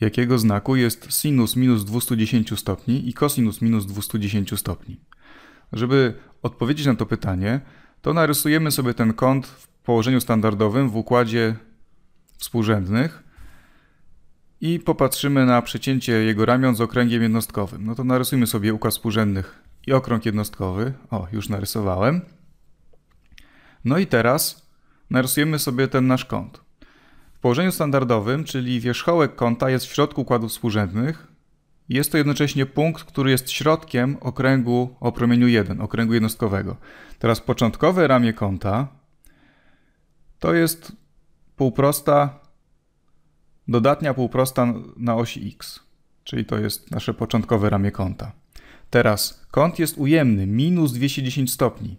jakiego znaku jest sinus minus 210 stopni i kosinus minus 210 stopni. Żeby odpowiedzieć na to pytanie, to narysujemy sobie ten kąt w położeniu standardowym w układzie współrzędnych i popatrzymy na przecięcie jego ramion z okręgiem jednostkowym. No to narysujmy sobie układ współrzędnych i okrąg jednostkowy. O, już narysowałem. No i teraz narysujemy sobie ten nasz kąt położeniu standardowym, czyli wierzchołek kąta jest w środku układów współrzędnych. Jest to jednocześnie punkt, który jest środkiem okręgu o promieniu 1, okręgu jednostkowego. Teraz początkowe ramię kąta to jest półprosta, dodatnia półprosta na osi x, czyli to jest nasze początkowe ramię kąta. Teraz kąt jest ujemny, minus 210 stopni.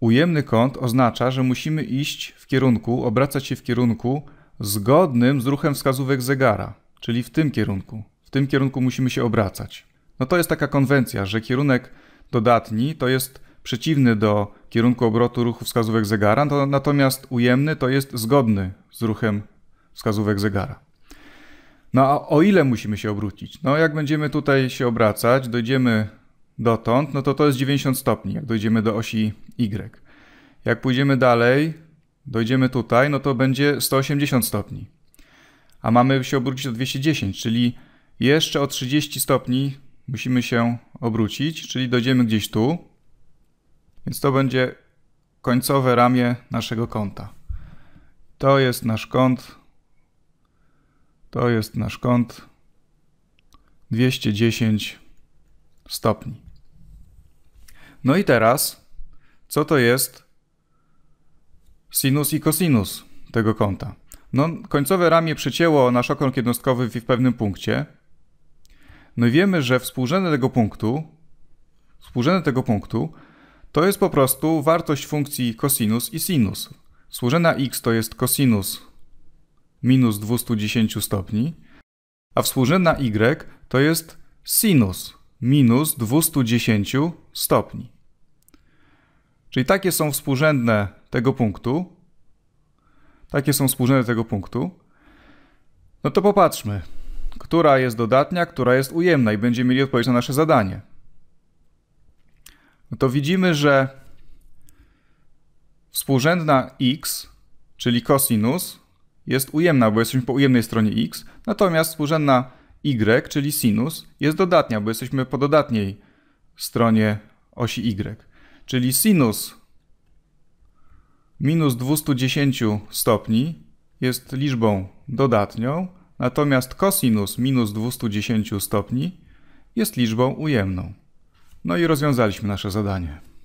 Ujemny kąt oznacza, że musimy iść w kierunku, obracać się w kierunku zgodnym z ruchem wskazówek zegara, czyli w tym kierunku. W tym kierunku musimy się obracać. No to jest taka konwencja, że kierunek dodatni to jest przeciwny do kierunku obrotu ruchu wskazówek zegara, no, natomiast ujemny to jest zgodny z ruchem wskazówek zegara. No a o ile musimy się obrócić? No jak będziemy tutaj się obracać, dojdziemy dotąd, no to to jest 90 stopni, jak dojdziemy do osi Y. Jak pójdziemy dalej, dojdziemy tutaj, no to będzie 180 stopni. A mamy się obrócić o 210, czyli jeszcze o 30 stopni musimy się obrócić, czyli dojdziemy gdzieś tu. Więc to będzie końcowe ramię naszego kąta. To jest nasz kąt. To jest nasz kąt 210 stopni. No i teraz, co to jest sinus i kosinus tego kąta. No, końcowe ramię przycięło nasz okrąg jednostkowy w pewnym punkcie. No i wiemy, że współrzędne tego punktu, współrzędne tego punktu to jest po prostu wartość funkcji kosinus i sinus. Współrzędna x to jest kosinus minus 210 stopni, a współrzędna y to jest sinus minus 210 stopni. Czyli takie są współrzędne tego punktu, takie są współrzędne tego punktu, no to popatrzmy, która jest dodatnia, która jest ujemna i będziemy mieli odpowiedź na nasze zadanie. No to widzimy, że współrzędna x, czyli cosinus, jest ujemna, bo jesteśmy po ujemnej stronie x, natomiast współrzędna y, czyli sinus, jest dodatnia, bo jesteśmy po dodatniej stronie osi y. Czyli sinus minus 210 stopni jest liczbą dodatnią, natomiast kosinus minus 210 stopni jest liczbą ujemną. No i rozwiązaliśmy nasze zadanie.